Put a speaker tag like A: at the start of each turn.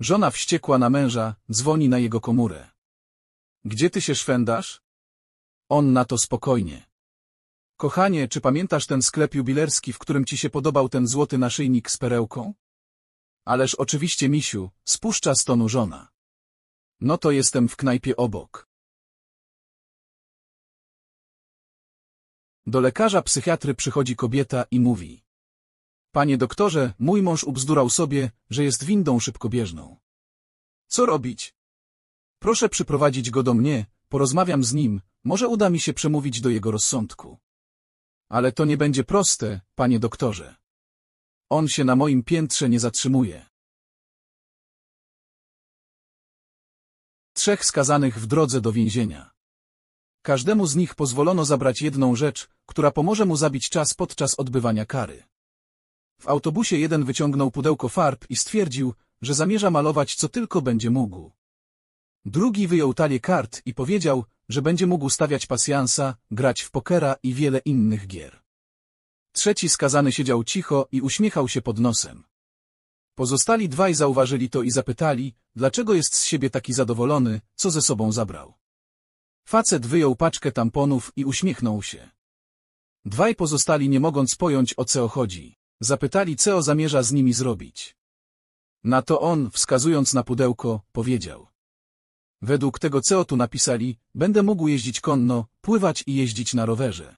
A: Żona wściekła na męża, dzwoni na jego komórę. Gdzie ty się szwendasz? On na to spokojnie. Kochanie, czy pamiętasz ten sklep jubilerski, w którym ci się podobał ten złoty naszyjnik z perełką? Ależ oczywiście, misiu, spuszcza z tonu żona. No to jestem w knajpie obok. Do lekarza psychiatry przychodzi kobieta i mówi. Panie doktorze, mój mąż ubzdurał sobie, że jest windą szybkobieżną. Co robić? Proszę przyprowadzić go do mnie, porozmawiam z nim, może uda mi się przemówić do jego rozsądku. Ale to nie będzie proste, panie doktorze. On się na moim piętrze nie zatrzymuje. Trzech skazanych w drodze do więzienia. Każdemu z nich pozwolono zabrać jedną rzecz, która pomoże mu zabić czas podczas odbywania kary. W autobusie jeden wyciągnął pudełko farb i stwierdził, że zamierza malować co tylko będzie mógł. Drugi wyjął talię kart i powiedział, że będzie mógł stawiać pasjansa, grać w pokera i wiele innych gier. Trzeci skazany siedział cicho i uśmiechał się pod nosem. Pozostali dwaj zauważyli to i zapytali, dlaczego jest z siebie taki zadowolony, co ze sobą zabrał. Facet wyjął paczkę tamponów i uśmiechnął się. Dwaj pozostali nie mogąc pojąć o co chodzi. Zapytali, co zamierza z nimi zrobić. Na to on, wskazując na pudełko, powiedział. Według tego, co tu napisali, będę mógł jeździć konno, pływać i jeździć na rowerze.